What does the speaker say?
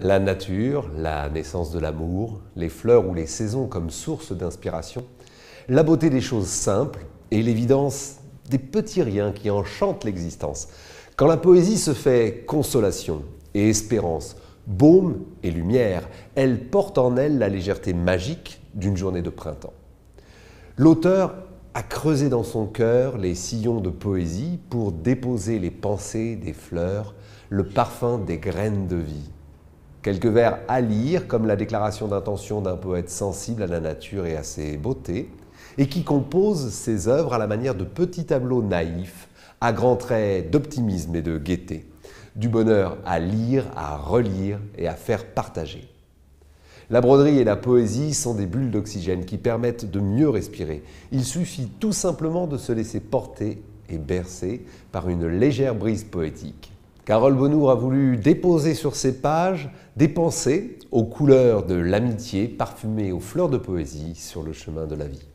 la nature, la naissance de l'amour, les fleurs ou les saisons comme source d'inspiration, la beauté des choses simples et l'évidence des petits riens qui enchantent l'existence. Quand la poésie se fait consolation et espérance, baume et lumière, elle porte en elle la légèreté magique d'une journée de printemps. L'auteur a creusé dans son cœur les sillons de poésie pour déposer les pensées des fleurs, le parfum des graines de vie. Quelques vers à lire, comme la déclaration d'intention d'un poète sensible à la nature et à ses beautés, et qui compose ses œuvres à la manière de petits tableaux naïfs, à grands traits d'optimisme et de gaieté, du bonheur à lire, à relire et à faire partager. La broderie et la poésie sont des bulles d'oxygène qui permettent de mieux respirer. Il suffit tout simplement de se laisser porter et bercer par une légère brise poétique. Carole Bonnour a voulu déposer sur ses pages des pensées aux couleurs de l'amitié parfumées aux fleurs de poésie sur le chemin de la vie.